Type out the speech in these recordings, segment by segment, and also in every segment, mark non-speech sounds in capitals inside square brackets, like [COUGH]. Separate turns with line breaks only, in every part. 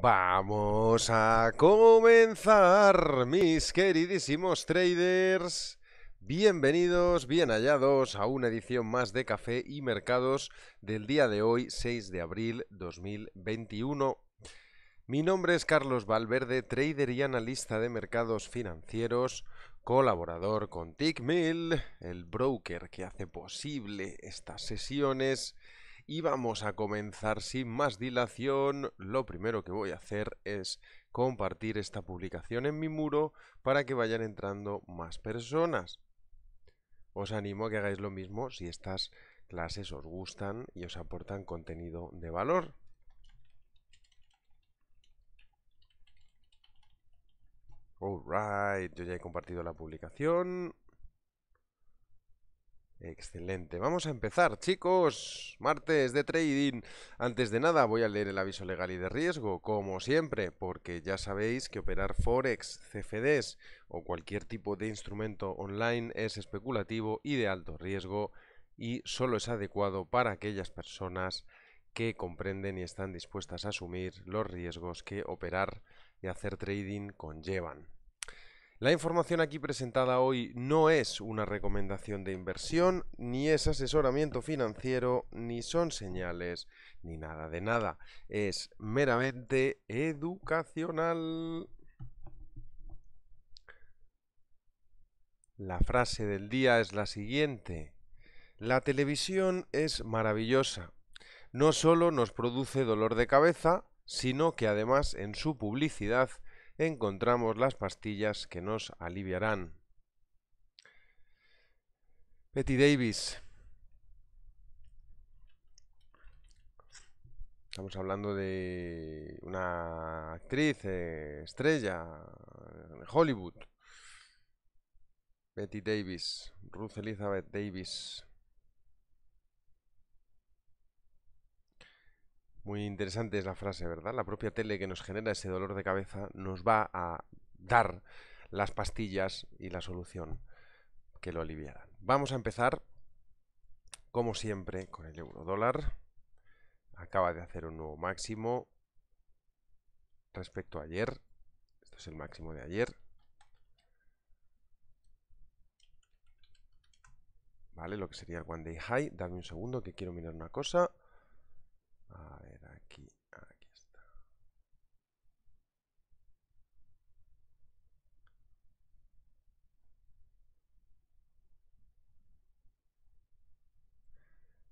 Vamos a comenzar, mis queridísimos traders. Bienvenidos, bien hallados a una edición más de Café y Mercados del día de hoy, 6 de abril 2021. Mi nombre es Carlos Valverde, trader y analista de mercados financieros, colaborador con TickMill, el broker que hace posible estas sesiones y vamos a comenzar sin más dilación. Lo primero que voy a hacer es compartir esta publicación en mi muro para que vayan entrando más personas. Os animo a que hagáis lo mismo si estas clases os gustan y os aportan contenido de valor. right, yo ya he compartido la publicación. Excelente. Vamos a empezar, chicos. Martes de trading. Antes de nada, voy a leer el aviso legal y de riesgo, como siempre, porque ya sabéis que operar Forex, CFDs o cualquier tipo de instrumento online es especulativo y de alto riesgo y solo es adecuado para aquellas personas que comprenden y están dispuestas a asumir los riesgos que operar y hacer trading conllevan. La información aquí presentada hoy no es una recomendación de inversión, ni es asesoramiento financiero, ni son señales, ni nada de nada. Es meramente educacional. La frase del día es la siguiente. La televisión es maravillosa. No solo nos produce dolor de cabeza, sino que además en su publicidad encontramos las pastillas que nos aliviarán. Betty Davis. Estamos hablando de una actriz eh, estrella de Hollywood. Betty Davis, Ruth Elizabeth Davis. Muy interesante es la frase, ¿verdad? La propia tele que nos genera ese dolor de cabeza nos va a dar las pastillas y la solución que lo aliviarán. Vamos a empezar, como siempre, con el euro dólar. Acaba de hacer un nuevo máximo respecto a ayer. Esto es el máximo de ayer. Vale, lo que sería el One Day High. Dame un segundo que quiero mirar una cosa. A ver, aquí, aquí está.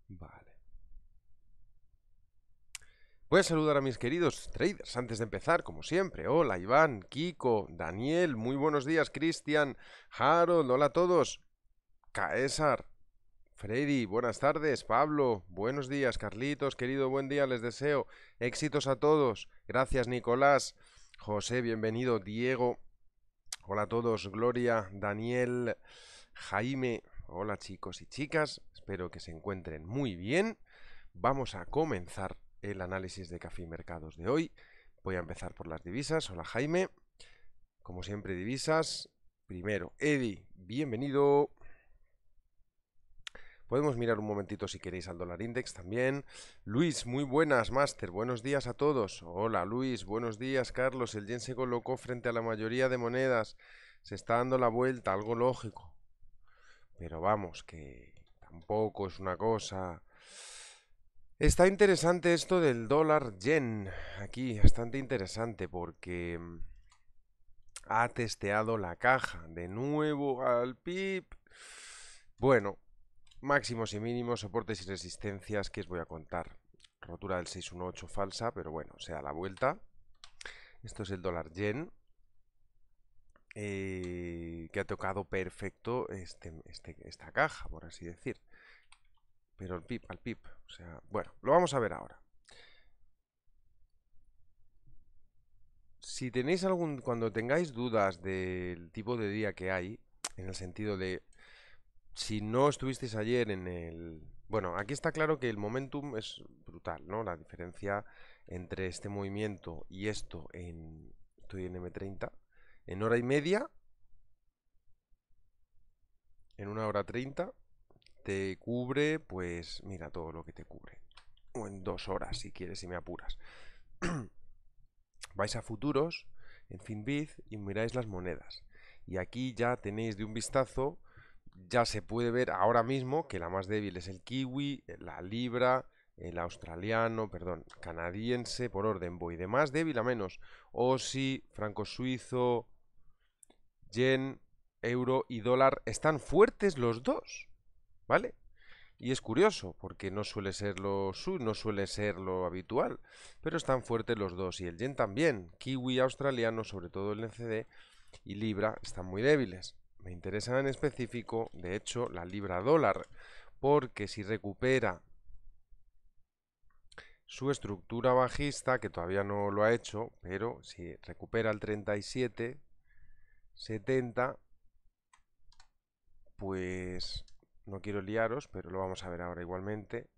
Vale. Voy a saludar a mis queridos traders antes de empezar, como siempre. Hola Iván, Kiko, Daniel, muy buenos días, Cristian, Harold, hola a todos. Caesar, Freddy, buenas tardes. Pablo, buenos días. Carlitos, querido, buen día. Les deseo éxitos a todos. Gracias, Nicolás. José, bienvenido. Diego, hola a todos. Gloria, Daniel, Jaime, hola chicos y chicas. Espero que se encuentren muy bien. Vamos a comenzar el análisis de Café y Mercados de hoy. Voy a empezar por las divisas. Hola Jaime. Como siempre, divisas. Primero, Edi, bienvenido. Podemos mirar un momentito si queréis al dólar index también. Luis, muy buenas, Master. Buenos días a todos. Hola, Luis. Buenos días, Carlos. El yen se colocó frente a la mayoría de monedas. Se está dando la vuelta, algo lógico. Pero vamos, que tampoco es una cosa... Está interesante esto del dólar yen. Aquí, bastante interesante porque mm, ha testeado la caja de nuevo al PIB. Bueno, Máximos y mínimos, soportes y resistencias que os voy a contar. Rotura del 618 falsa, pero bueno, sea la vuelta. Esto es el dólar yen. Eh, que ha tocado perfecto este, este, esta caja, por así decir. Pero el pip, al pip. O sea, bueno, lo vamos a ver ahora. Si tenéis algún. Cuando tengáis dudas del tipo de día que hay, en el sentido de si no estuvisteis ayer en el... Bueno, aquí está claro que el momentum es brutal, ¿no? La diferencia entre este movimiento y esto en... Estoy en M30. En hora y media. En una hora treinta. Te cubre, pues mira todo lo que te cubre. O en dos horas, si quieres, si me apuras. [CLEARS THROAT] Vais a futuros, en Finbit, y miráis las monedas. Y aquí ya tenéis de un vistazo ya se puede ver ahora mismo que la más débil es el kiwi, eh, la libra, el australiano, perdón, canadiense, por orden voy de más débil a menos. Osi, franco suizo, yen, euro y dólar están fuertes los dos, ¿vale? Y es curioso, porque no suele ser lo no suele ser lo habitual, pero están fuertes los dos y el yen también, kiwi australiano, sobre todo el NCD y libra están muy débiles. Me interesa en específico, de hecho, la libra dólar, porque si recupera su estructura bajista, que todavía no lo ha hecho, pero si recupera el 37, 70, pues no quiero liaros, pero lo vamos a ver ahora igualmente,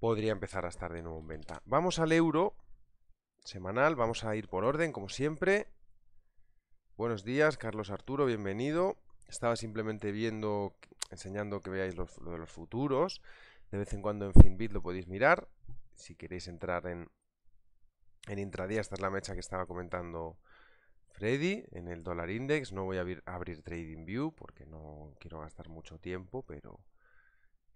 podría empezar a estar de nuevo en venta. Vamos al euro semanal, vamos a ir por orden, como siempre. Buenos días, Carlos Arturo, bienvenido. Estaba simplemente viendo, enseñando que veáis los, lo de los futuros. De vez en cuando en Finbit lo podéis mirar. Si queréis entrar en, en intradía, esta es la mecha que estaba comentando Freddy en el dólar index. No voy a abrir, TradingView porque no quiero gastar mucho tiempo, pero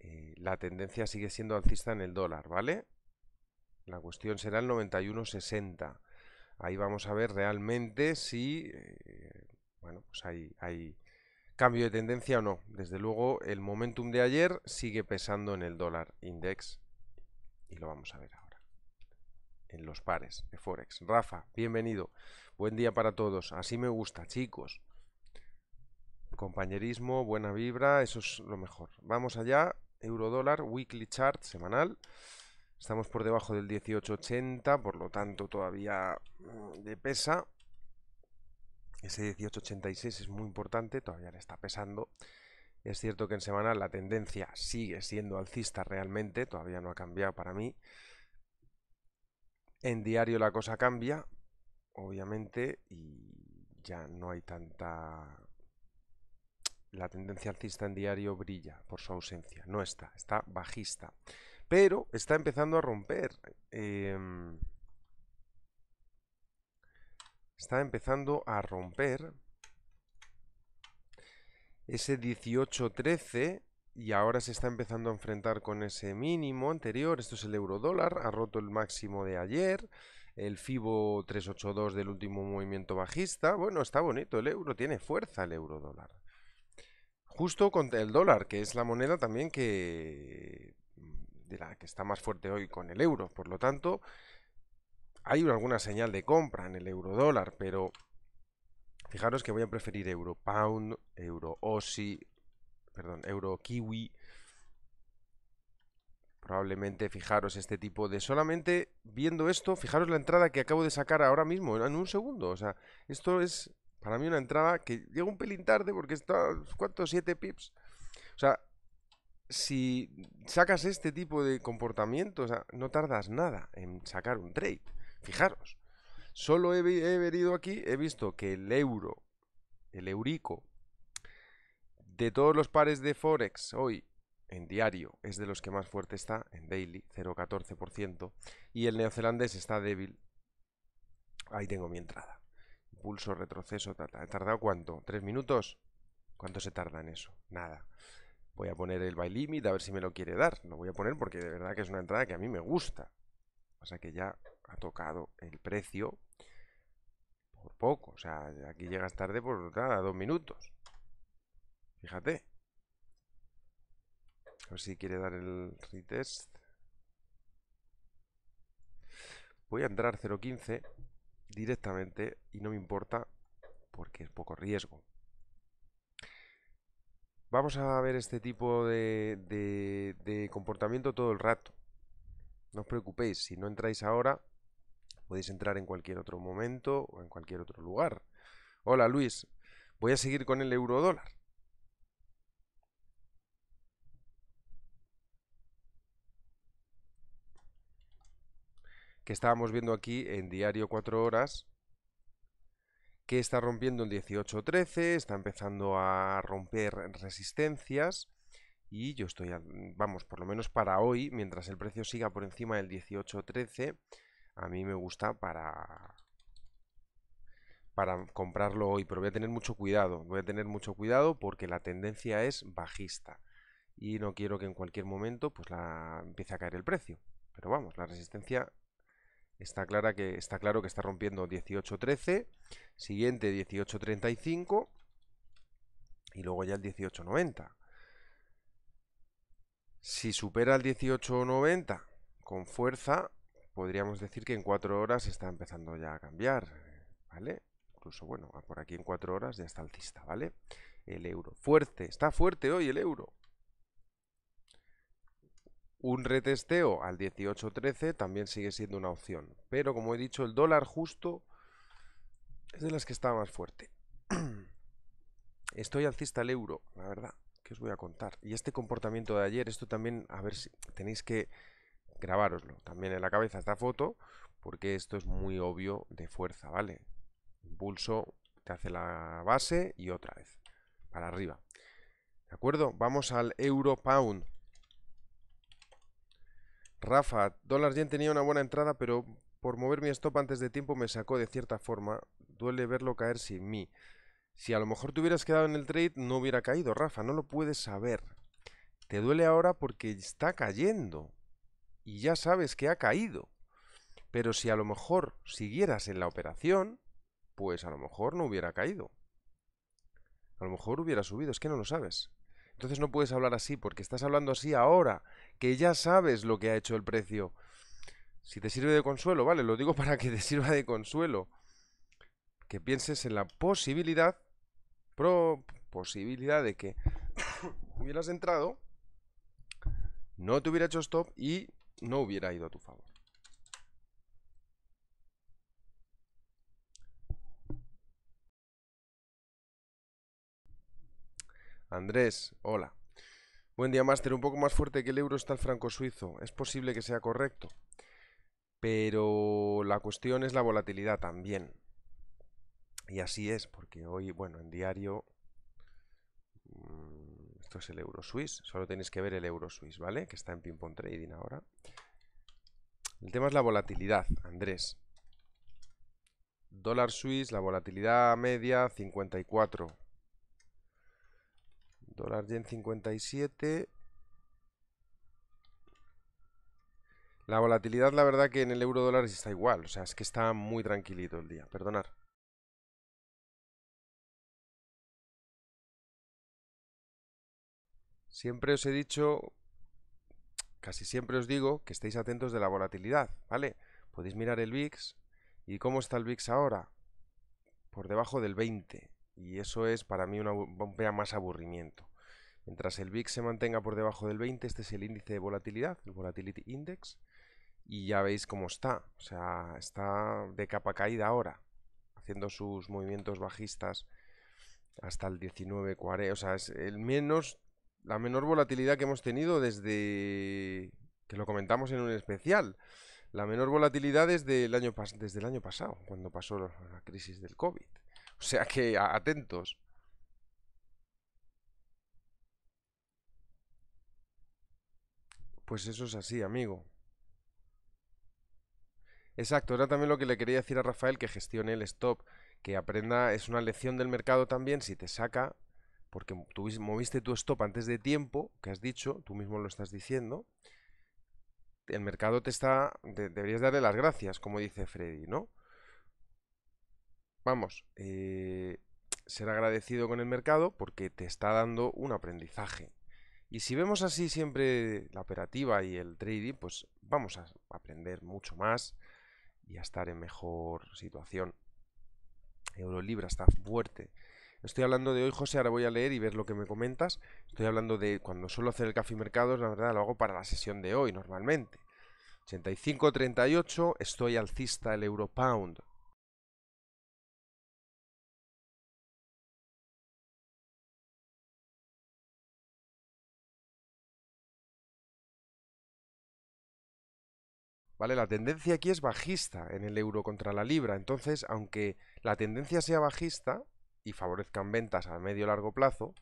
eh, la tendencia sigue siendo alcista en el dólar, ¿vale? La cuestión será el 91.60. Ahí vamos a ver realmente si eh, bueno, pues hay, hay cambio de tendencia o no. Desde luego, el momentum de ayer sigue pesando en el dólar index y lo vamos a ver ahora en los pares de Forex. Rafa, bienvenido. Buen día para todos. Así me gusta, chicos. Compañerismo, buena vibra, eso es lo mejor. Vamos allá. Euro dólar, weekly chart, semanal. Estamos por debajo del 1880, por lo tanto todavía mm, le pesa. Ese 1886 es muy importante, todavía le está pesando. Es cierto que en semanal la tendencia sigue siendo alcista realmente, todavía no ha cambiado para mí. En diario la cosa cambia, obviamente, y ya no hay tanta... La tendencia alcista en diario brilla por su ausencia, no está, está bajista pero está empezando a romper. Em, está empezando a romper ese 18.13 y ahora se está empezando a enfrentar con ese mínimo anterior. Esto es el euro dólar, ha roto el máximo de ayer. El FIBO 382 del último movimiento bajista. Bueno, está bonito el euro, tiene fuerza el euro dólar. Justo con el dólar, que es la moneda también que la que está más fuerte hoy con el euro. Por lo tanto, hay alguna señal de compra en el euro dólar, pero fijaros que voy a preferir euro pound, euro osi, perdón, euro kiwi. Probablemente fijaros este tipo de solamente viendo esto, fijaros la entrada que acabo de sacar ahora mismo en un segundo, o sea, esto es para mí una entrada que llega un pelín tarde porque está ¿cuántos? 7 pips. O sea, si sacas este tipo de comportamientos, no tardas nada en sacar un trade. Fijaros, solo he, he venido aquí, he visto que el euro, el eurico, de todos los pares de Forex hoy en diario es de los que más fuerte está, en daily, 0,14%, y el neozelandés está débil. Ahí tengo mi entrada. Impulso, retroceso, ¿he tardado cuánto? ¿Tres minutos? ¿Cuánto se tarda en eso? Nada. Voy a poner el by limit a ver si me lo quiere dar. Lo voy a poner porque de verdad que es una entrada que a mí me gusta. O sea que ya ha tocado el precio por poco. O sea, aquí llegas tarde por nada, dos minutos. Fíjate. A ver si quiere dar el retest. Voy a entrar 0.15 directamente y no me importa porque es poco riesgo vamos a ver este tipo de, comportamiento todo el rato. No os preocupéis, si no entráis ahora, podéis entrar en cualquier otro momento o en cualquier otro lugar. Hola Luis, voy a seguir con el euro dólar. que estábamos viendo aquí en diario 4 horas que está rompiendo el 1813, está empezando a romper resistencias y yo estoy, vamos, por lo menos para hoy, mientras el precio siga por encima del 1813, a mí me gusta para para comprarlo hoy, pero voy a tener mucho cuidado, voy a tener mucho cuidado porque la tendencia es bajista y no quiero que en cualquier momento pues la empiece a caer el precio. Pero vamos, la resistencia Está, clara que, está claro que está rompiendo 18.13, siguiente 18.35 y luego ya el 18.90. Si supera el 18.90 con fuerza, podríamos decir que en 4 horas está empezando ya a cambiar, ¿vale? Incluso, bueno, por aquí en 4 horas ya está alcista, ¿vale? El euro. Fuerte, está fuerte hoy el euro. Un retesteo al 18.13 también sigue siendo una opción. Pero como he dicho, el dólar justo es de las que está más fuerte. [CLEARS THROAT] Estoy alcista al euro, la verdad, que os voy a contar. Y este comportamiento de ayer, esto también, a ver si tenéis que grabaroslo también en la cabeza esta foto, porque esto es muy obvio de fuerza, ¿vale? Impulso, te hace la base y otra vez, para arriba. ¿De acuerdo? Vamos al euro pound. Rafa, dólar yen tenía una buena entrada, pero por mover mi stop antes de tiempo me sacó de cierta forma. Duele verlo caer sin mí. Si a lo mejor te hubieras quedado en el trade, no hubiera caído, Rafa, no lo puedes saber. Te duele ahora porque está cayendo. Y ya sabes que ha caído. Pero si a lo mejor siguieras en la operación, pues a lo mejor no hubiera caído. A lo mejor hubiera subido, es que no lo sabes. Entonces no puedes hablar así, porque estás hablando así ahora, que ya sabes lo que ha hecho el precio. Si te sirve de consuelo, ¿vale? Lo digo [LAUGHS] para que te sirva de consuelo. Que pienses en la posibilidad, posibilidad de que [COUGHS] hubieras entrado, no te hubiera hecho stop y no hubiera ido a tu favor. Andrés, hola. Buen día, máster. Un poco más fuerte que el euro está el franco suizo. Es posible que sea correcto. Pero la cuestión es la volatilidad también. Y así es, porque hoy, bueno, en diario... Mm, esto es el euro suiz. Solo tenéis que ver el euro suiz, ¿vale? Que está en ping pong trading ahora. El tema es la volatilidad, Andrés. Dólar suiz, la volatilidad media 54. Dólar yen 57. La volatilidad, la verdad que en el euro dólar está igual. O sea, es que está muy tranquilito el día. Perdonar. Siempre os he dicho, casi siempre os digo, que estéis atentos de la volatilidad, ¿vale? Podéis mirar el VIX. ¿Y cómo está el VIX ahora? Por debajo del 20. Y eso es para mí una bombea más aburrimiento. Mientras el VIX se mantenga por debajo del 20, este es el índice de volatilidad, el Volatility Index, y ya veis cómo está. O sea, está de capa caída ahora, haciendo sus movimientos bajistas hasta el 19.40. O sea, es el menos, la menor volatilidad que hemos tenido desde que lo comentamos en un especial. La menor volatilidad desde el año, desde el año pasado, cuando pasó la crisis del COVID. O sea que atentos. Pues eso es así, amigo. Exacto, era también lo que le quería decir a Rafael que gestione el stop, que aprenda, es una lección del mercado también, si te saca, porque tú moviste tu stop antes de tiempo, que has dicho, tú mismo lo estás diciendo, el mercado te está, deberías darle las gracias, como dice Freddy, ¿no? vamos, eh, ser agradecido con el mercado porque te está dando un aprendizaje. Y si vemos así siempre la operativa y el trading, pues vamos a aprender mucho más y a estar en mejor situación. Eurolibra está fuerte. Estoy hablando de hoy, José, ahora voy a leer y ver lo que me comentas. Estoy hablando de cuando suelo hacer el café mercados, la verdad lo hago para la sesión de hoy normalmente. 85.38, estoy alcista el euro pound. ¿vale? La tendencia aquí es bajista en el euro contra la libra, entonces aunque la tendencia sea bajista y favorezcan ventas a medio largo plazo,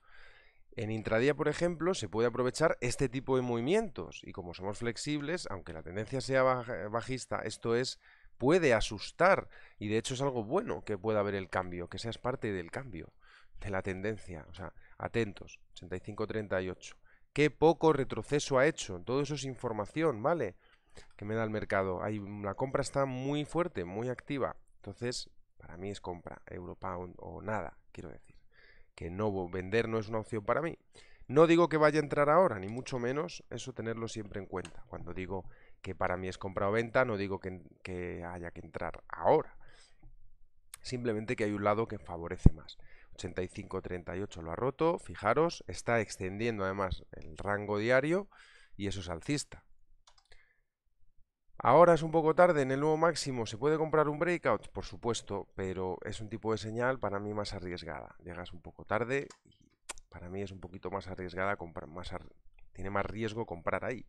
en intradía, por ejemplo, se puede aprovechar este tipo de movimientos y como somos flexibles, aunque la tendencia sea bajista, esto es puede asustar y de hecho es algo bueno que pueda haber el cambio, que seas parte del cambio, de la tendencia, o sea, atentos, 85-38. Qué poco retroceso ha hecho, todo eso es información, ¿vale? que me da el mercado. Hay, mm, la compra está muy fuerte, muy activa. Entonces, para mí es compra, Europound o nada, quiero decir. Que no vender no es una opción para mí. No digo que vaya a entrar ahora, ni mucho menos, eso tenerlo siempre en cuenta. Cuando digo que para mí es compra o venta, no digo que, que haya que entrar ahora. Simplemente que hay un lado que favorece más. 38 lo ha roto, fijaros, está extendiendo además el rango diario y eso es alcista. Ahora es un poco tarde, en el nuevo máximo se puede comprar un breakout, por supuesto, pero es un tipo de señal para mí más arriesgada. Llegas un poco tarde y para mí es un poquito más arriesgada, comprar más tiene más riesgo comprar ahí.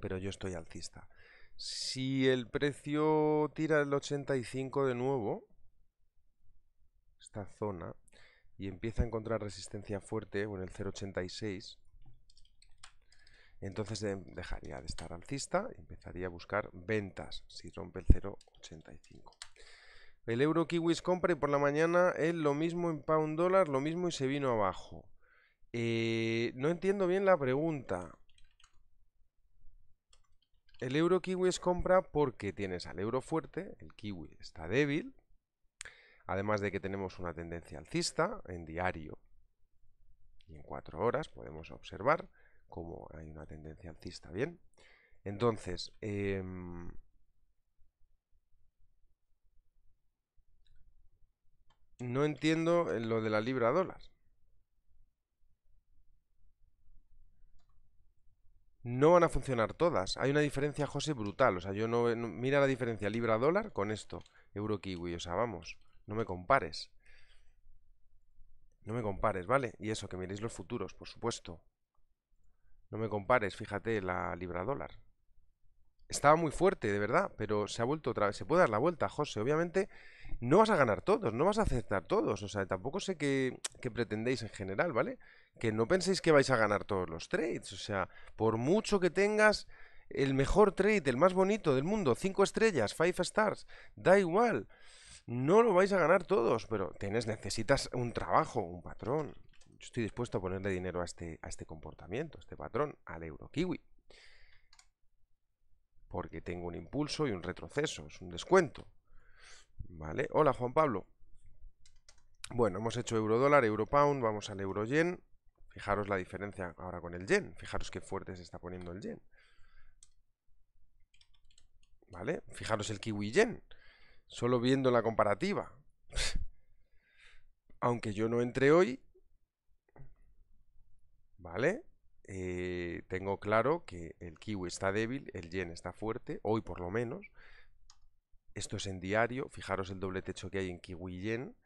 Pero yo estoy alcista. Si el precio tira el 85 de nuevo, esta zona, y empieza a encontrar resistencia fuerte, o en el 0.86, entonces eh, dejaría de estar alcista y empezaría a buscar ventas si rompe el 0,85. El euro kiwis compra y por la mañana es lo mismo en pound dólar, lo mismo y se vino abajo. Eh, no entiendo bien la pregunta. El euro kiwis compra porque tienes al euro fuerte, el kiwi está débil, además de que tenemos una tendencia alcista en diario y en 4 horas podemos observar como hay una tendencia alcista, ¿bien? Entonces, em, no entiendo lo de la libra dólar. No van a funcionar todas. Hay una diferencia, José, brutal. O sea, yo no... mira la diferencia libra-dólar con esto, euro-kiwi. O sea, vamos, no me compares. No me compares, ¿vale? Y eso, que miréis los futuros, por supuesto. No me compares, fíjate, la libra dólar. Estaba muy fuerte, de verdad, pero se ha vuelto otra vez. Se puede dar la vuelta, José. Obviamente no vas a ganar todos, no vas a aceptar todos. O sea, tampoco sé qué, pretendéis en general, ¿vale? Que no penséis que vais a ganar todos los trades. O sea, por mucho que tengas el mejor trade, el más bonito del mundo, cinco estrellas, five stars, da igual. No lo vais a ganar todos, pero necesitas un trabajo, un patrón estoy dispuesto a ponerle dinero a este, a este comportamiento, a este patrón, al euro kiwi. Porque tengo un impulso y un retroceso, es un descuento. Vale, hola Juan Pablo. Bueno, hemos hecho euro dólar, euro pound, vamos al euro yen. Fijaros la diferencia ahora con el yen. Fijaros qué fuerte se está poniendo el yen. ¿Vale? Fijaros el kiwi yen. Solo viendo la comparativa. [LAUGHS] Aunque yo no entre hoy, ¿vale? Eh, tengo claro que el kiwi está débil, el yen está fuerte, hoy por lo menos. Esto es en diario, fijaros el doble techo que hay en kiwi yen.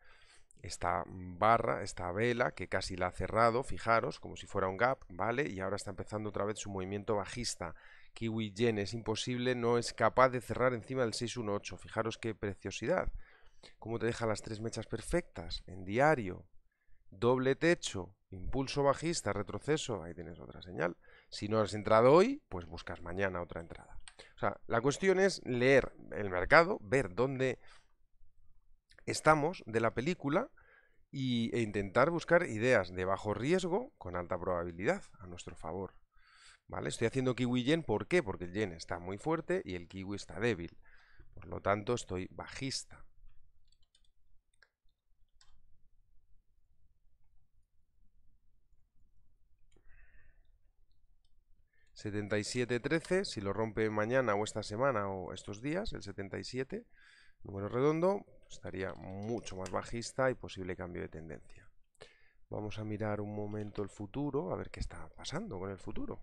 Esta mm, barra, esta vela que casi la ha cerrado, fijaros, como si fuera un gap, ¿vale? Y ahora está empezando otra vez su movimiento bajista. Kiwi Yen es imposible, no es capaz de cerrar encima del 618. Fijaros qué preciosidad. Cómo te deja las tres mechas perfectas en diario. Doble techo, Impulso bajista, retroceso, ahí tienes otra señal. Si no has entrado hoy, pues buscas mañana otra entrada. O sea, la cuestión es leer el mercado, ver dónde estamos de la película y, e intentar buscar ideas de bajo riesgo con alta probabilidad a nuestro favor. ¿Vale? Estoy haciendo kiwi yen, ¿por qué? Porque el yen está muy fuerte y el kiwi está débil. Por lo tanto, estoy bajista. 7713, si lo rompe mañana o esta semana o estos días, el 77, número redondo, estaría mucho más bajista y posible cambio de tendencia. Vamos a mirar un momento el futuro, a ver qué está pasando con el futuro.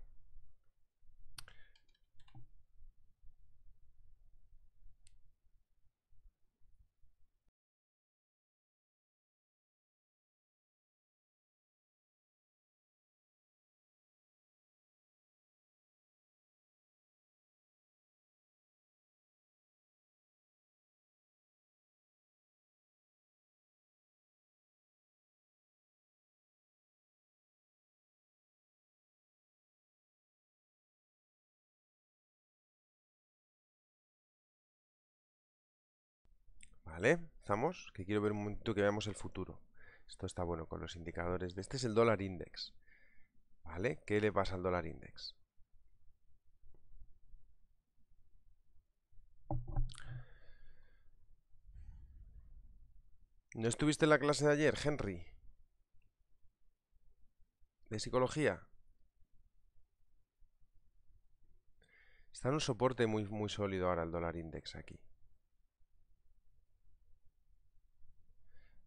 ¿Vale? ¿Estamos? Que quiero ver un momento que veamos el futuro. Esto está bueno con los indicadores. este es el dólar index. ¿Vale? ¿Qué le pasa al dólar index? ¿No estuviste en la clase de ayer, Henry? ¿De psicología? Está en un soporte muy, muy sólido ahora el dólar index aquí.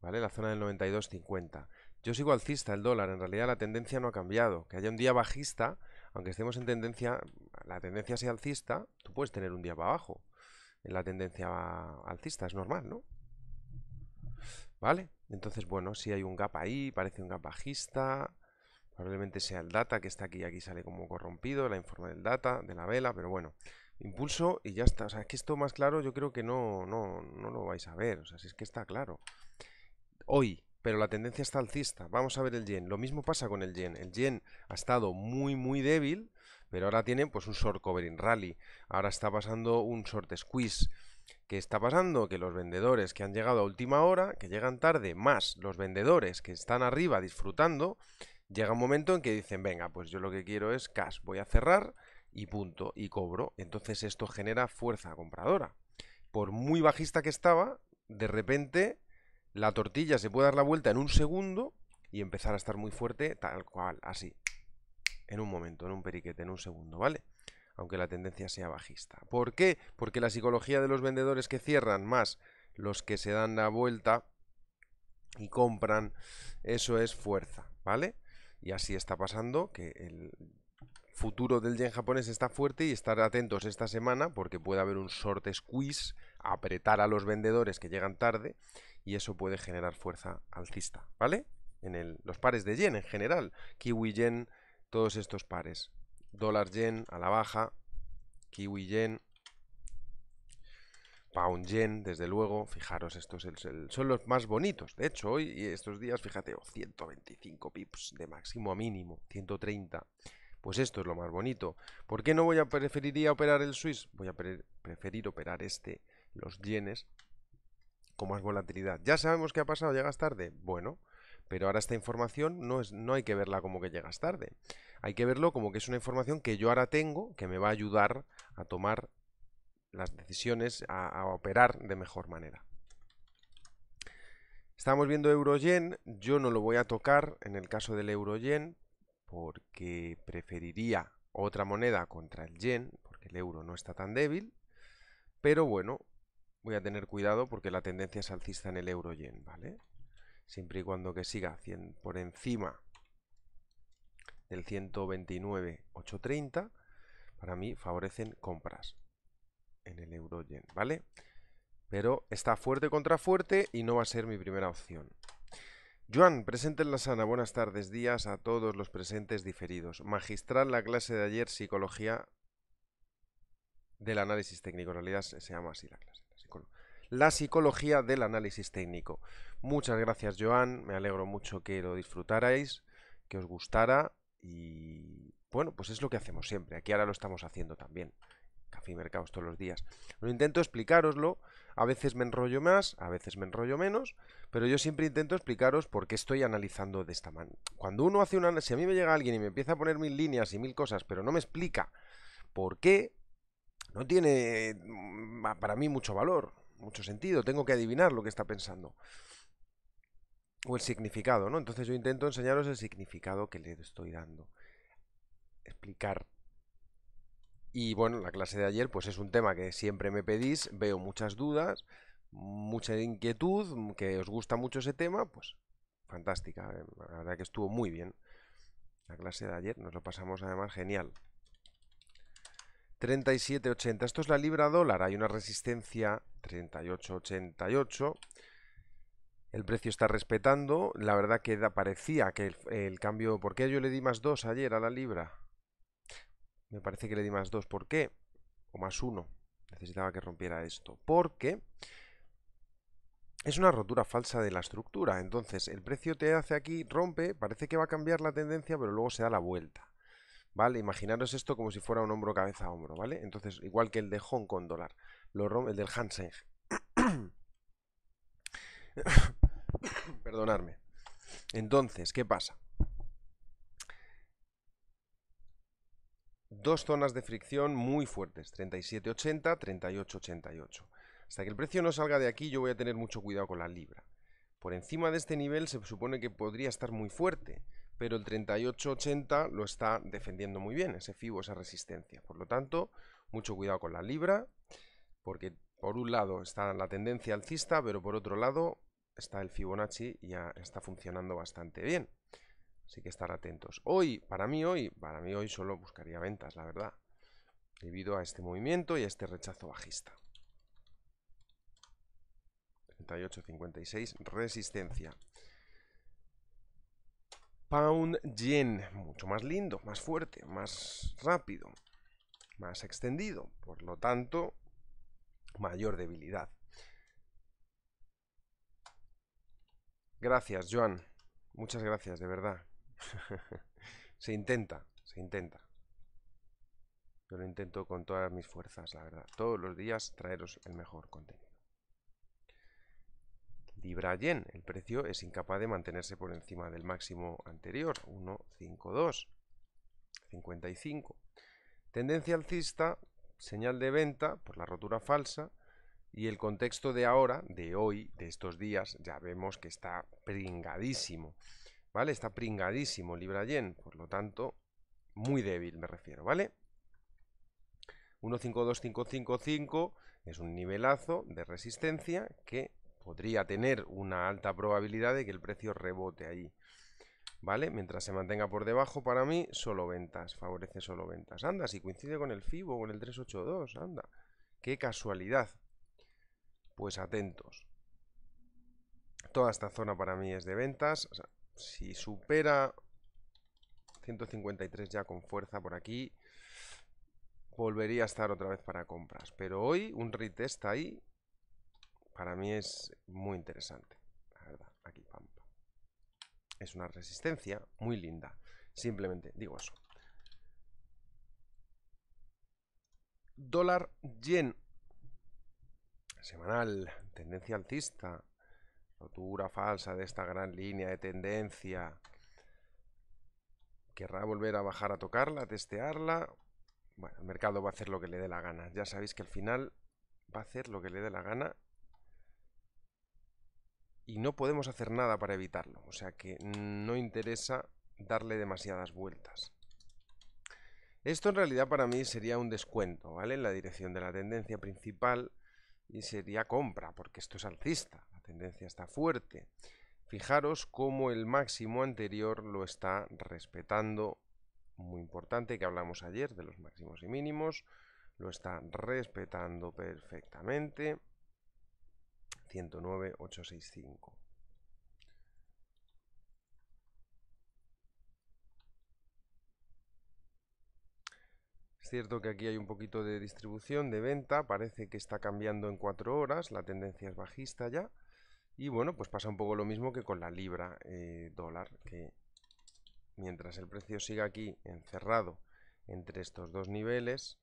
¿vale? La zona del 92.50. Yo sigo alcista el dólar, en realidad la tendencia no ha cambiado. Que haya un día bajista, aunque estemos en tendencia, la tendencia sea alcista, tú puedes tener un día para abajo. En la tendencia alcista, es normal, ¿no? ¿Vale? Entonces, bueno, si hay un gap ahí, parece un gap bajista, probablemente sea el data que está aquí, aquí sale como corrompido, la informa del data, de la vela, pero bueno, impulso y ya está. O sea, es que esto más claro yo creo que no, no, no lo vais a ver, o sea, si es que está claro hoy, pero la tendencia está alcista. Vamos a ver el yen. Lo mismo pasa con el yen. El yen ha estado muy, muy débil, pero ahora tiene pues un short covering rally. Ahora está pasando un short squeeze. ¿Qué está pasando? Que los vendedores que han llegado a última hora, que llegan tarde, más los vendedores que están arriba disfrutando, llega un momento en que dicen, venga, pues yo lo que quiero es cash, voy a cerrar y punto, y cobro. Entonces esto genera fuerza compradora. Por muy bajista que estaba, de repente la tortilla se puede dar la vuelta en un segundo y empezar a estar muy fuerte tal cual, así. En un momento, en un periquete, en un segundo, ¿vale? Aunque la tendencia sea bajista. ¿Por qué? Porque la psicología de los vendedores que cierran más los que se dan la vuelta y compran, eso es fuerza, ¿vale? Y así está pasando, que el futuro del yen japonés está fuerte y estar atentos esta semana porque puede haber un short squeeze, apretar a los vendedores que llegan tarde y eso puede generar fuerza alcista, ¿vale? En los pares de yen en general, kiwi yen, todos estos pares, dólar yen a la baja, kiwi yen, pound yen, desde luego, fijaros, estos son los más bonitos. De hecho, hoy y estos días, fíjate, 125 pips de máximo a mínimo, 130. Pues esto es lo más bonito. ¿Por qué no voy a preferiría operar el Swiss? Voy a preferir operar este, los yenes, como es volatilidad. Ya sabemos qué ha pasado, llegas tarde. Bueno, pero ahora esta información no, es, no hay que verla como que llegas tarde. Hay que verlo como que es una información que yo ahora tengo que me va a ayudar a tomar las decisiones, a, operar de mejor manera. Estamos viendo Euro-Yen. yo no lo voy a tocar en el caso del Euro-Yen porque preferiría otra moneda contra el yen, porque el euro no está tan débil, pero bueno, voy a tener cuidado porque la tendencia es alcista en el euro-yen, ¿vale? Siempre y cuando que siga por encima del 129,830, para mí favorecen compras en el euro-yen, ¿vale? Pero está fuerte contra fuerte y no va a ser mi primera opción. Joan, presente en la sana, buenas tardes, días a todos los presentes diferidos. Magistral la clase de ayer, psicología del análisis técnico, en realidad se llama así la clase la psicología del análisis técnico. Muchas gracias Joan, me alegro mucho que lo disfrutarais, que os gustara y bueno, pues es lo que hacemos siempre, aquí ahora lo estamos haciendo también. Café y mercados todos los días. Lo intento explicaroslo, a veces me enrollo más, a veces me enrollo menos, pero yo siempre intento explicaros por qué estoy analizando de esta manera. Cuando uno hace una... Si a mí me llega alguien y me empieza a poner mil líneas y mil cosas, pero no me explica por qué, no tiene mm, para mí mucho valor mucho sentido, tengo que adivinar lo que está pensando. O el significado, ¿no? Entonces yo intento enseñaros el significado que le estoy dando. Explicar. Y bueno, la clase de ayer pues es un tema que siempre me pedís, veo muchas dudas, mucha inquietud, que os gusta mucho ese tema, pues fantástica, la verdad que estuvo muy bien. La clase de ayer nos lo pasamos además genial. 37,80. Esto es la libra dólar. Hay una resistencia 38,88. El precio está respetando. La verdad que parecía que el, el, cambio... ¿Por qué yo le di más 2 ayer a la libra? Me parece que le di más 2. ¿Por qué? O más 1. Necesitaba que rompiera esto. Porque es una rotura falsa de la estructura. Entonces el precio te hace aquí, rompe, parece que va a cambiar la tendencia, pero luego se da la vuelta. ¿vale? Imaginaros esto como si fuera un hombro cabeza a hombro, ¿vale? Entonces, igual que el de Hong Kong dólar, el del Hansen [COUGHS] Perdonadme. Entonces, ¿qué pasa? Dos zonas de fricción muy fuertes, 37.80, 38.88. Hasta que el precio no salga de aquí yo voy a tener mucho cuidado con la libra. Por encima de este nivel se supone que podría estar muy fuerte, pero el 3880 lo está defendiendo muy bien, ese FIBO, esa resistencia. Por lo tanto, mucho cuidado con la libra, porque por un lado está la tendencia alcista, pero por otro lado está el Fibonacci y ya está funcionando bastante bien. Así que estar atentos. Hoy, para mí hoy, para mí hoy solo buscaría ventas, la verdad, debido a este movimiento y a este rechazo bajista. 38.56, resistencia. Pound yen, mucho más lindo, más fuerte, más rápido, más extendido, por lo tanto, mayor debilidad. Gracias, Joan. Muchas gracias, de verdad. [LAUGHS] se intenta, se intenta. Yo lo intento con todas mis fuerzas, la verdad. Todos los días traeros el mejor contenido yen, El precio es incapaz de mantenerse por encima del máximo anterior, 1.5255. Tendencia alcista, señal de venta por la rotura falsa y el contexto de ahora, de hoy, de estos días, ya vemos que está pringadísimo. ¿Vale? Está pringadísimo Libra Yen, por lo tanto, muy débil me refiero, ¿vale? 152555 es un nivelazo de resistencia que podría tener una alta probabilidad de que el precio rebote ahí, ¿Vale? Mientras se mantenga por debajo, para mí, solo ventas, favorece solo ventas. Anda, si coincide con el FIBO, con el 382, anda. ¡Qué casualidad! Pues atentos. Toda esta zona para mí es de ventas. si supera 153 ya con fuerza por aquí, volvería a estar otra vez para compras. Pero hoy un retest ahí para mí es muy interesante, la verdad, aquí, pampa. Es una resistencia muy linda, simplemente digo eso. Dólar yen semanal, tendencia alcista, rotura falsa de esta gran línea de tendencia. ¿Querrá volver a bajar a tocarla, a testearla? Bueno, el mercado va a hacer lo que le dé la gana. Ya sabéis que al final va a hacer lo que le dé la gana y no podemos hacer nada para evitarlo. O sea que no interesa darle demasiadas vueltas. Esto en realidad para mí sería un descuento, ¿vale? En la dirección de la tendencia principal y sería compra, porque esto es alcista, la tendencia está fuerte. Fijaros cómo el máximo anterior lo está respetando, muy importante que hablamos ayer de los máximos y mínimos, lo está respetando perfectamente. 109865. Es cierto que aquí hay un poquito de distribución, de venta, parece que está cambiando en 4 horas, la tendencia es bajista ya. Y bueno, pues pasa un poco lo mismo que con la libra eh, dólar, que mientras el precio siga aquí encerrado entre estos dos niveles,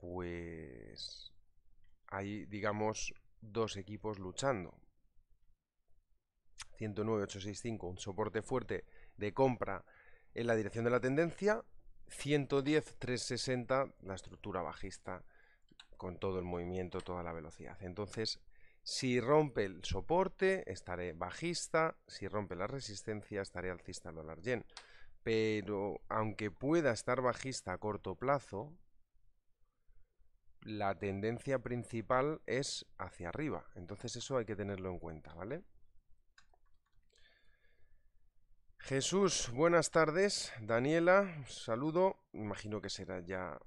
pues hay, digamos, dos equipos luchando. 109.865, un soporte fuerte de compra en la dirección de la tendencia. 110.360, la estructura bajista con todo el movimiento, toda la velocidad. Entonces, si rompe el soporte, estaré bajista. Si rompe la resistencia, estaré alcista al dólar yen. Pero aunque pueda estar bajista a corto plazo, la tendencia principal es hacia arriba. Entonces eso hay que tenerlo en cuenta, ¿vale? Jesús, buenas tardes. Daniela, saludo. Imagino que será ya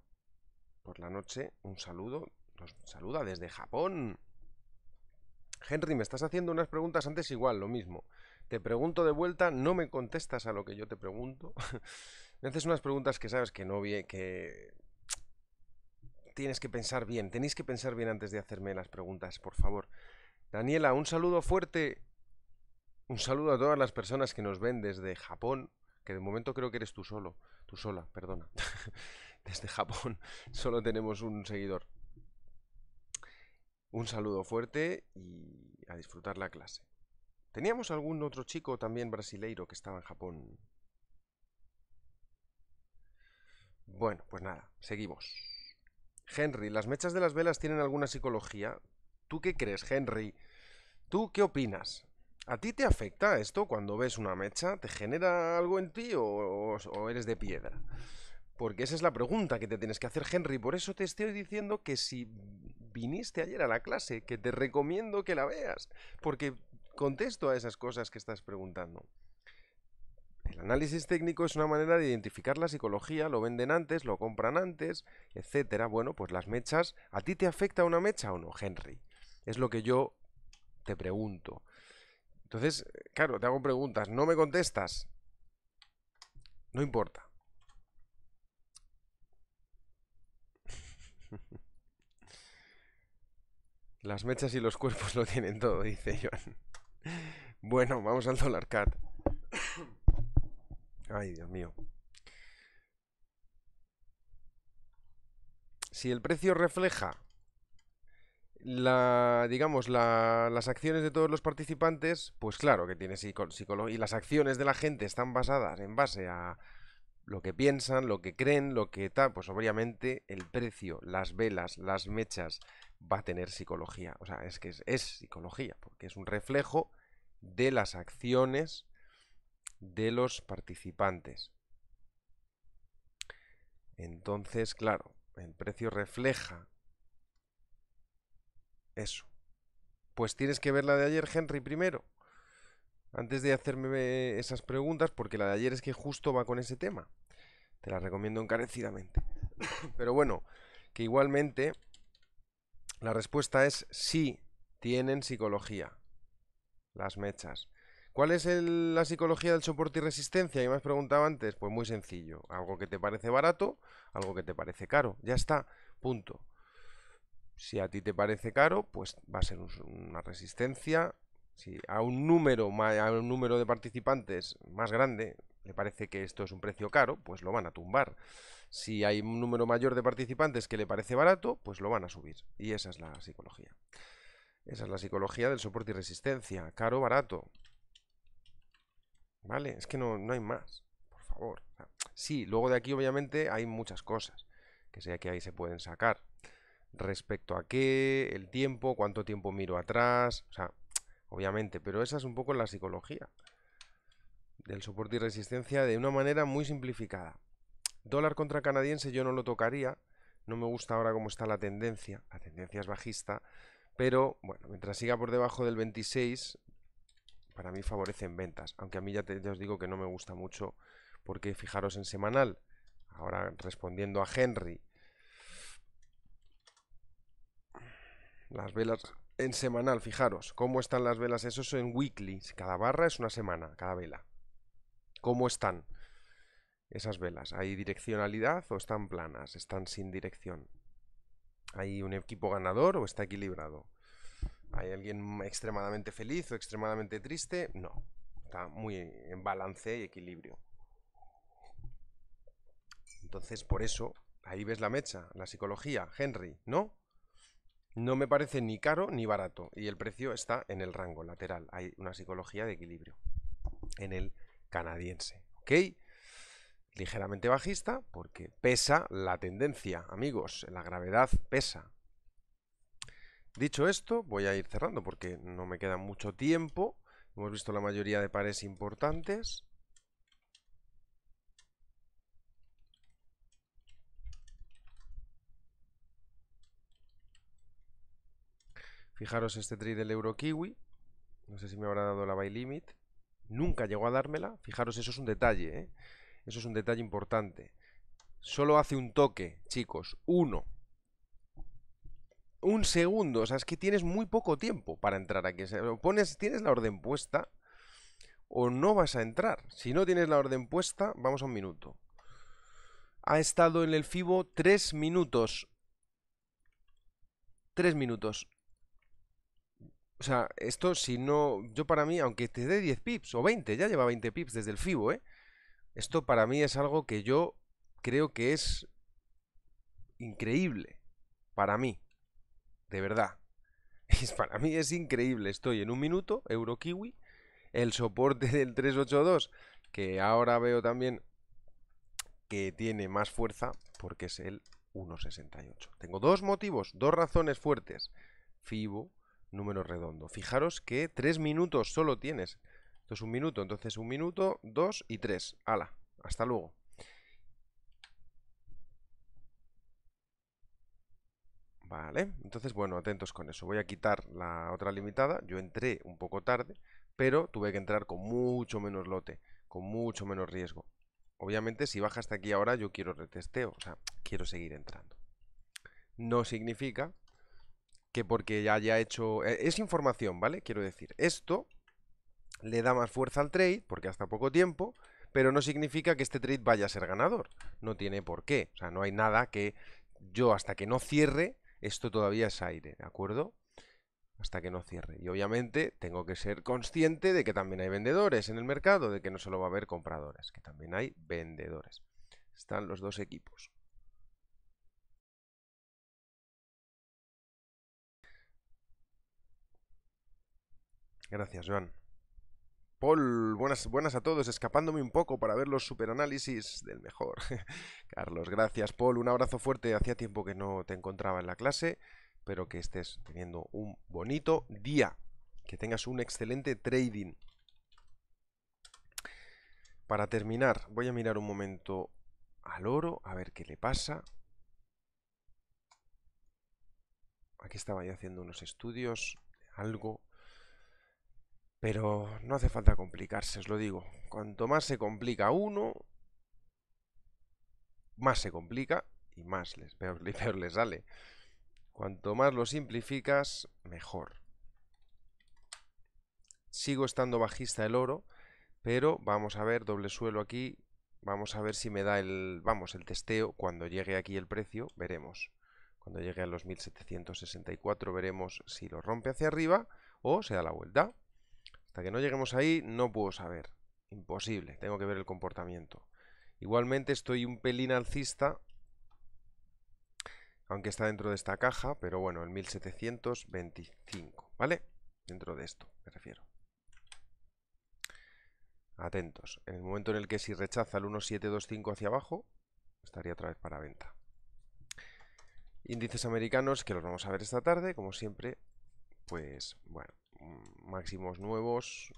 por la noche. Un saludo. Nos saluda desde Japón. Henry, me estás haciendo unas preguntas antes igual, lo mismo. Te pregunto de vuelta, no me contestas a lo que yo te pregunto. [LAUGHS] me haces unas preguntas que sabes que no, que tienes que pensar bien, tenéis que pensar bien antes de hacerme las preguntas, por favor. Daniela, un saludo fuerte. Un saludo a todas las personas que nos ven desde Japón, que de momento creo que eres tú solo, tú sola, perdona. [LAUGHS] desde Japón [LAUGHS] solo tenemos un seguidor. Un saludo fuerte y a disfrutar la clase. Teníamos algún otro chico también brasileiro que estaba en Japón. Bueno, pues nada, seguimos. Henry, ¿las mechas de las velas tienen alguna psicología? ¿Tú qué crees, Henry? ¿Tú qué opinas? ¿A ti te afecta esto cuando ves una mecha? ¿Te genera algo en ti o, eres de piedra? Porque esa es la pregunta que te tienes que hacer, Henry. Por eso te estoy diciendo que si viniste ayer a la clase, que te recomiendo que la veas. Porque contesto a esas cosas que estás preguntando. El análisis técnico es una manera de identificar la psicología, lo venden antes, lo compran antes, etcétera. Bueno, pues las mechas, ¿a ti te afecta una mecha o no, Henry? Es lo que yo te pregunto. Entonces, claro, te hago preguntas, no me contestas. No importa. [LAUGHS] Las mechas y los cuerpos lo tienen todo, dice Joan. [LAUGHS] Bueno, vamos al dólar cat. Ay, Dios mío. Si el precio refleja la, digamos, las acciones de todos los participantes, pues claro que tiene psicología. Y las acciones de la gente están basadas en base a lo que piensan, lo que creen, lo que tal. Pues obviamente el precio, las velas, las mechas, va a tener psicología. O sea, es que es psicología, porque es un reflejo de las acciones de los participantes. Entonces, claro, el precio refleja eso. Pues tienes que ver la de ayer, Henry, primero. Antes de hacerme esas preguntas, porque la de ayer es que justo va con ese tema. Te la recomiendo encarecidamente. [COUGHS] Pero bueno, que igualmente la respuesta es sí, tienen psicología. Las mechas. ¿Cuál es la psicología del soporte y resistencia? Y me has preguntado antes. Pues muy sencillo. Algo que te parece barato, algo que te parece caro. Ya está. Punto. Si a ti te parece caro, pues va a ser una resistencia. Si a un número, a un número de participantes más grande le parece que esto es un precio caro, pues lo van a tumbar. Si hay un número mayor de participantes que le parece barato, pues lo van a subir. Y esa es la psicología. Esa es la psicología del soporte y resistencia. Caro, barato. ¿Vale? Es que no, hay más, por favor. sí, luego de aquí obviamente hay muchas cosas que sea que ahí se pueden sacar. Respecto a qué, el tiempo, cuánto tiempo miro atrás, o sea, obviamente, pero esa es un poco la psicología del soporte y resistencia de una manera muy simplificada. Dólar contra canadiense yo no lo tocaría, no me gusta ahora cómo está la tendencia, la tendencia es bajista, pero bueno, mientras siga por debajo del 26, para mí favorecen ventas, aunque a mí ya, te, os digo que no me gusta mucho porque fijaros en semanal, ahora respondiendo a Henry, las velas en semanal, fijaros, cómo están las velas, eso es en weekly, cada barra es una semana, cada vela. ¿Cómo están esas velas? ¿Hay direccionalidad o están planas? ¿Están sin dirección? ¿Hay un equipo ganador o está equilibrado? ¿Hay alguien extremadamente feliz o extremadamente triste? No. Está muy en balance y equilibrio. Entonces, por eso, ahí ves la mecha, la psicología, Henry, ¿no? No me parece ni caro ni barato. Y el precio está en el rango lateral. Hay una psicología de equilibrio en el canadiense. ¿Ok? Ligeramente bajista porque pesa la tendencia, amigos. La gravedad pesa. Dicho esto, voy a ir cerrando porque no me queda mucho tiempo. Hemos visto la mayoría de pares importantes. Fijaros este trade del Eurokiwi. No sé si me habrá dado la buy limit. Nunca llegó a dármela. Fijaros, eso es un detalle. ¿eh? Eso es un detalle importante. Solo hace un toque, chicos. Uno un segundo. O sea, es que tienes muy poco tiempo para entrar aquí. O pones, tienes la orden puesta o no vas a entrar. Si no tienes la orden puesta, vamos a un minuto. Ha estado en el FIBO tres minutos. Tres minutos. O sea, esto si no... Yo para mí, aunque te dé 10 pips o 20, ya lleva 20 pips desde el FIBO, ¿eh? Esto para mí es algo que yo creo que es increíble. Para mí de verdad. [LAUGHS] Es, para mí es increíble, estoy en un minuto, Eurokiwi, el soporte [LAUGHS] del 382, que ahora veo también que tiene más fuerza porque es el 1.68. Tengo dos motivos, dos razones fuertes. FIBO, número redondo. Fijaros que tres minutos solo tienes. Esto es un minuto, entonces un minuto, dos y tres. ¡Hala! hasta luego. Vale, entonces bueno, atentos con eso. Voy a quitar la otra limitada. Yo entré un poco tarde, pero tuve que entrar con mucho menos lote, con mucho menos riesgo. Obviamente si baja hasta aquí ahora yo quiero retesteo, o sea, quiero seguir entrando. No significa que porque ya haya hecho... Eh, es información, ¿vale? Quiero decir, esto le da más fuerza al trade, porque hasta poco tiempo, pero no significa que este trade vaya a ser ganador. No tiene por qué. O sea, no hay nada que yo hasta que no cierre esto todavía es aire, ¿de acuerdo? Hasta que no cierre. Y obviamente tengo que ser consciente de que también hay vendedores en el mercado, de que no solo va a haber compradores, que también hay vendedores. Están los dos equipos. Gracias, Joan. Paul, buenas, buenas a todos, escapándome un poco para ver los superanálisis del mejor. [LAUGHS] Carlos, gracias Paul, un abrazo fuerte, hacía tiempo que no te encontraba en la clase, pero que estés teniendo un bonito día, que tengas un excelente trading. Para terminar, voy a mirar un momento al oro, a ver qué le pasa. Aquí estaba yo haciendo unos estudios, algo pero no hace falta complicarse, os lo digo. Cuanto más se complica uno, más se complica y más les, peor, [LAUGHS] le sale. Cuanto más lo simplificas, mejor. Sigo estando bajista el oro, pero vamos a ver, doble suelo aquí, vamos a ver si me da el, vamos, el testeo, cuando llegue aquí el precio, veremos. Cuando llegue a los 1764 veremos si lo rompe hacia arriba o se da la vuelta. Hasta que no lleguemos ahí no puedo saber. Imposible, tengo que ver el comportamiento. Igualmente estoy un pelín alcista, aunque está dentro de esta caja, pero bueno, el 1725, ¿vale? Dentro de esto, me refiero. Atentos. En el momento en el que si rechaza el 1725 hacia abajo, estaría otra vez para venta. Índices americanos, que los vamos a ver esta tarde, como siempre, pues bueno máximos nuevos,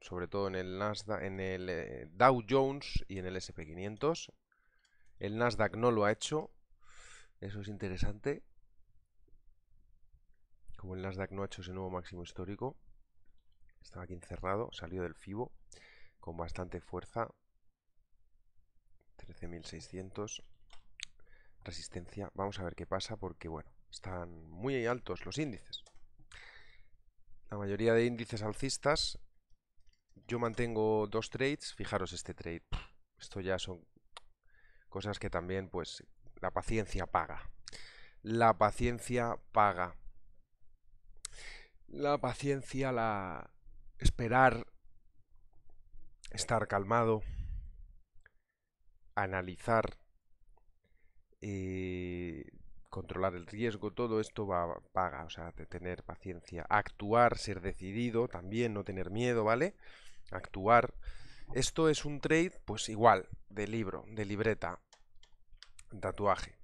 sobre todo en el Nasdaq, en el eh, Dow Jones y en el SP500. El Nasdaq no lo ha hecho, eso es interesante. Como el Nasdaq no ha hecho ese nuevo máximo histórico, estaba aquí encerrado, salió del FIBO con bastante fuerza. 13.600 resistencia. Vamos a ver qué pasa porque, bueno, están muy altos los índices la mayoría de índices alcistas, yo mantengo dos trades. Fijaros este trade. Esto ya son cosas que también, pues, la paciencia paga. La paciencia paga. La paciencia, la... Esperar. Estar calmado. Analizar. Eh, controlar el riesgo, todo esto va paga, o sea, de tener paciencia, actuar, ser decidido, también no tener miedo, ¿vale? Actuar. Esto es un trade, pues igual, de libro, de libreta, tatuaje,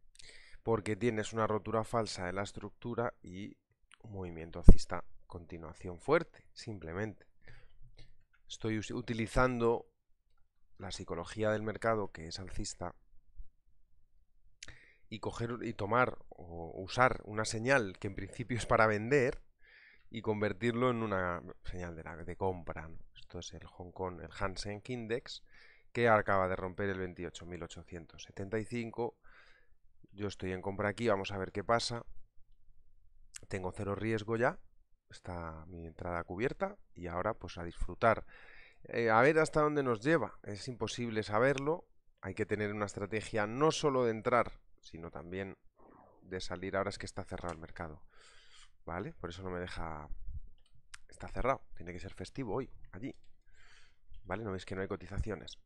porque tienes una rotura falsa de la estructura y un movimiento alcista continuación fuerte, simplemente. Estoy utilizando la psicología del mercado, que es alcista, y coger y tomar o usar una señal que en principio es para vender y convertirlo en una señal de, compra. Esto es el Hong Kong, el Hansen Index, que acaba de romper el 28.875. Yo estoy en compra aquí, vamos a ver qué pasa. Tengo cero riesgo ya, está mi entrada cubierta y ahora pues a disfrutar. Eh, a ver hasta dónde nos lleva, es imposible saberlo. Hay que tener una estrategia no solo de entrar sino también de salir. Ahora es que está cerrado el mercado, ¿vale? Por eso no me deja... Está cerrado, tiene que ser festivo hoy, allí. ¿Vale? No veis que no hay cotizaciones.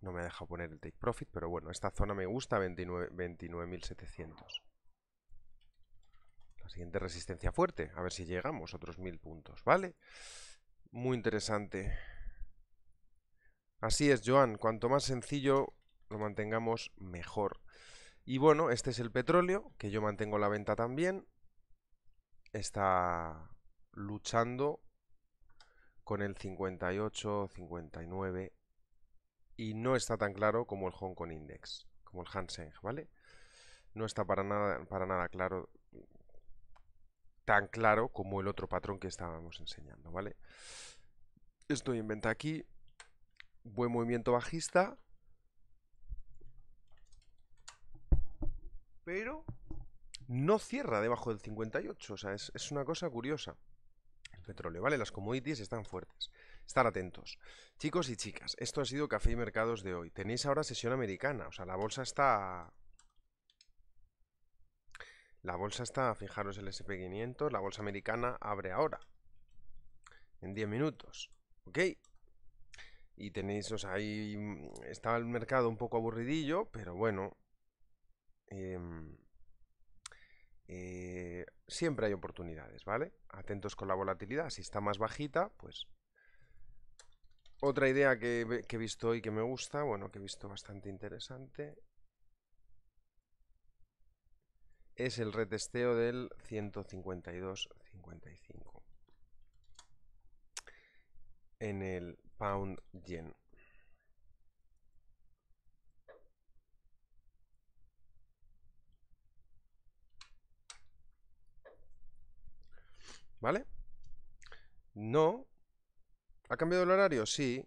No me ha dejado poner el take profit, pero bueno, esta zona me gusta, 29.700. la siguiente resistencia fuerte, a ver si llegamos, otros 1000 puntos, ¿vale? Muy interesante. Así es, Joan, cuanto más sencillo lo mantengamos, mejor. Y bueno, este es el petróleo, que yo mantengo la venta también. Está luchando con el 58, 59 y no está tan claro como el Hong Kong Index, como el Hansen, ¿vale? No está para nada, para nada claro, tan claro como el otro patrón que estábamos enseñando, ¿vale? Estoy en venta aquí, buen movimiento bajista, pero no cierra debajo del 58, o sea, es, es una cosa curiosa. El petróleo, ¿vale? Las commodities están fuertes. Estar atentos. Chicos y chicas, esto ha sido Café y Mercados de hoy. Tenéis ahora sesión americana, o sea, la bolsa está... La bolsa está, fijaros, el SP500, la bolsa americana abre ahora, en 10 minutos, ¿ok? Y tenéis, o sea, ahí mm, está el mercado un poco aburridillo, pero bueno, Em, eh, siempre hay oportunidades, ¿vale? Atentos con la volatilidad. Si está más bajita, pues... Otra idea que, he visto hoy que me gusta, bueno, que he visto bastante interesante, es el retesteo del 152.55 en el pound yen. ¿Vale? No. ¿Ha cambiado el horario? Sí.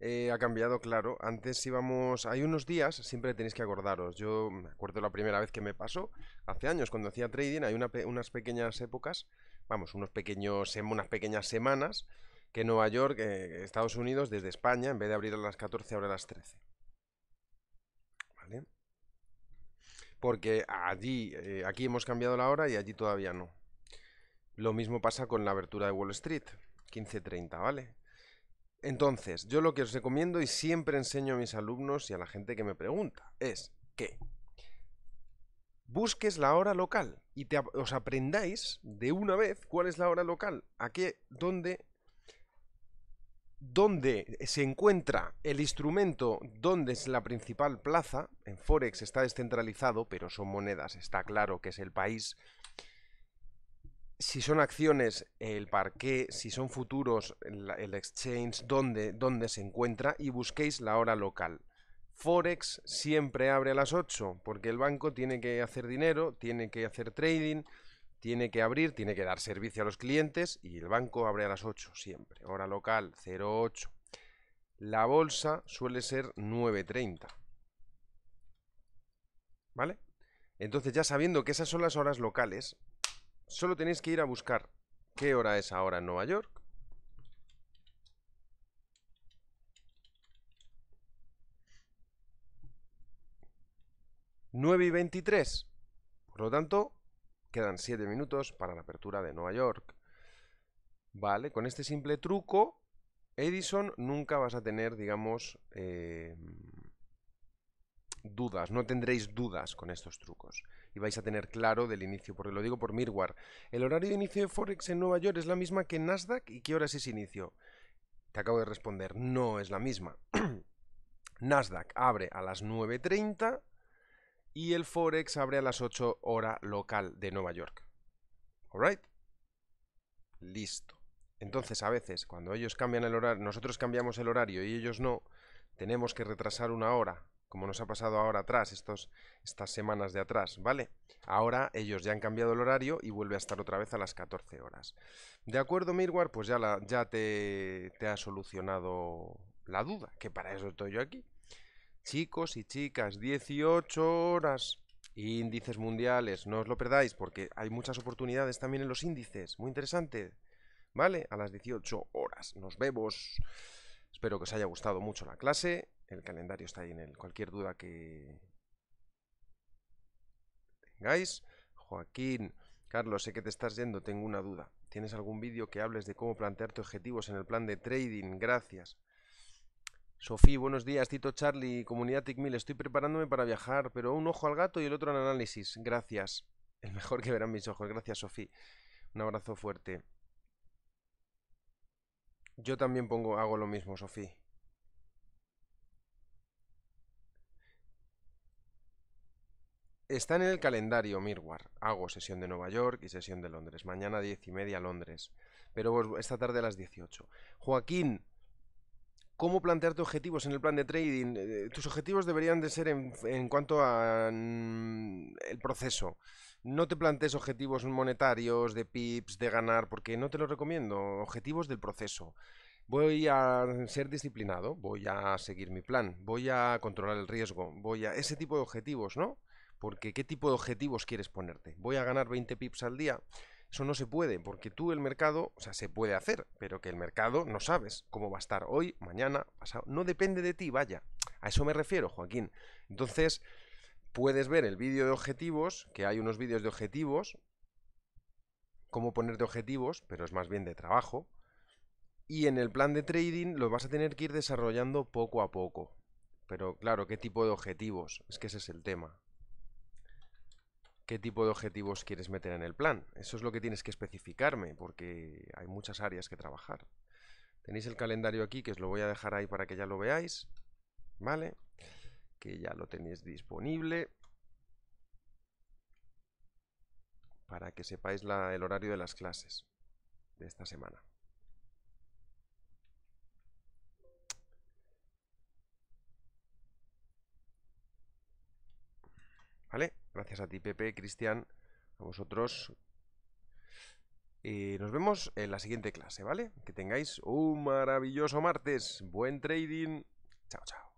Eh, ha cambiado, claro. Antes íbamos. Hay unos días, siempre tenéis que acordaros. Yo me acuerdo la primera vez que me pasó, hace años, cuando hacía trading, hay unas pequeñas épocas, vamos, unos pequeños, unas pequeñas semanas, que Nueva York, eh, Estados Unidos, desde España, en vez de abrir a las 14, abre a las 13. Porque allí, eh, aquí hemos cambiado la hora y allí todavía no. Lo mismo pasa con la abertura de Wall Street, 15.30, ¿vale? Entonces, yo lo que os recomiendo y siempre enseño a mis alumnos y a la gente que me pregunta es que busques la hora local y os aprendáis de una vez cuál es la hora local, a qué, dónde donde se encuentra el instrumento dónde es la principal plaza. En Forex está descentralizado, pero son monedas, está claro que es el país. Si son acciones, el parqué, si son futuros, el exchange, dónde se encuentra y busquéis la hora local. Forex siempre abre a las 8 porque el banco tiene que hacer dinero, tiene que hacer trading, tiene que abrir, tiene que dar servicio a los clientes y el banco abre a las 8 siempre. Hora local 08. La bolsa suele ser 9.30. ¿Vale? Entonces ya sabiendo que esas son las horas locales, solo tenéis que ir a buscar qué hora es ahora en Nueva York. 9.23. y Por lo tanto, Quedan 7 minutos para la apertura de Nueva York. Vale, con este simple truco, Edison, nunca vas a tener, digamos, em, dudas, no tendréis dudas con estos trucos. Y vais a tener claro del inicio, porque lo digo por Mirwar. El horario de inicio de Forex en Nueva York es la misma que en Nasdaq y qué hora es ese inicio. Te acabo de responder, no es la misma. [CLEARS THROAT] Nasdaq abre a las 9.30 y el Forex abre a las 8 hora local de Nueva York. ¿Alright? Listo. Entonces, a veces, cuando ellos cambian el horario, nosotros cambiamos el horario y ellos no, tenemos que retrasar una hora, como nos ha pasado ahora atrás, estos, estas semanas de atrás, ¿vale? Ahora ellos ya han cambiado el horario y vuelve a estar otra vez a las 14 horas. ¿De acuerdo, Mirwar? Pues ya, ya te, te ha solucionado la duda, que para eso estoy yo aquí. Chicos y chicas, 18 horas. Índices mundiales, no os lo perdáis porque hay muchas oportunidades también en los índices. Muy interesante. ¿Vale? A las 18 horas. Nos vemos. Espero que os haya gustado mucho la clase. El calendario está ahí en el, Cualquier duda que tengáis. Joaquín, Carlos, sé que te estás yendo. Tengo una duda. ¿Tienes algún vídeo que hables de cómo plantearte objetivos en el plan de trading? Gracias. Sofía, buenos días. Tito Charlie, comunidad TICMIL. Estoy preparándome para viajar, pero un ojo al gato y el otro al análisis. Gracias. El mejor que verán mis ojos. Gracias, Sofía. Un abrazo fuerte. Yo también pongo, hago lo mismo, Sofía. Está en el calendario, Mirwar. Hago sesión de Nueva York y sesión de Londres. Mañana diez y media Londres. Pero esta tarde a las 18. Joaquín, cómo plantearte objetivos en el plan de trading. Eh, tus objetivos deberían de ser en, cuanto a mm, el proceso. No te plantees objetivos monetarios, de pips, de ganar, porque no te lo recomiendo. Objetivos del proceso. Voy a ser disciplinado, voy a seguir mi plan, voy a controlar el riesgo, voy a ese tipo de objetivos, ¿no? Porque ¿qué tipo de objetivos quieres ponerte? ¿Voy a ganar 20 pips al día? Eso no se puede, porque tú el mercado, o sea, se puede hacer, pero que el mercado no sabes cómo va a estar hoy, mañana, pasado. No depende de ti, vaya. A eso me refiero, Joaquín. Entonces, puedes ver el vídeo de objetivos, que hay unos vídeos de objetivos, cómo ponerte objetivos, pero es más bien de trabajo. Y en el plan de trading lo vas a tener que ir desarrollando poco a poco. Pero claro, ¿qué tipo de objetivos? Es que ese es el tema qué tipo de objetivos quieres meter en el plan. Eso es lo que tienes que especificarme, porque hay muchas áreas que trabajar. Tenéis el calendario aquí, que os lo voy a dejar ahí para que ya lo veáis. ¿Vale? Que ya lo tenéis disponible. Para que sepáis el horario de las clases de esta semana. Gracias a ti, Pepe, Cristian, a vosotros. Y eh, nos vemos en la siguiente clase, ¿vale? Que tengáis un maravilloso martes. Buen trading. Chao, chao.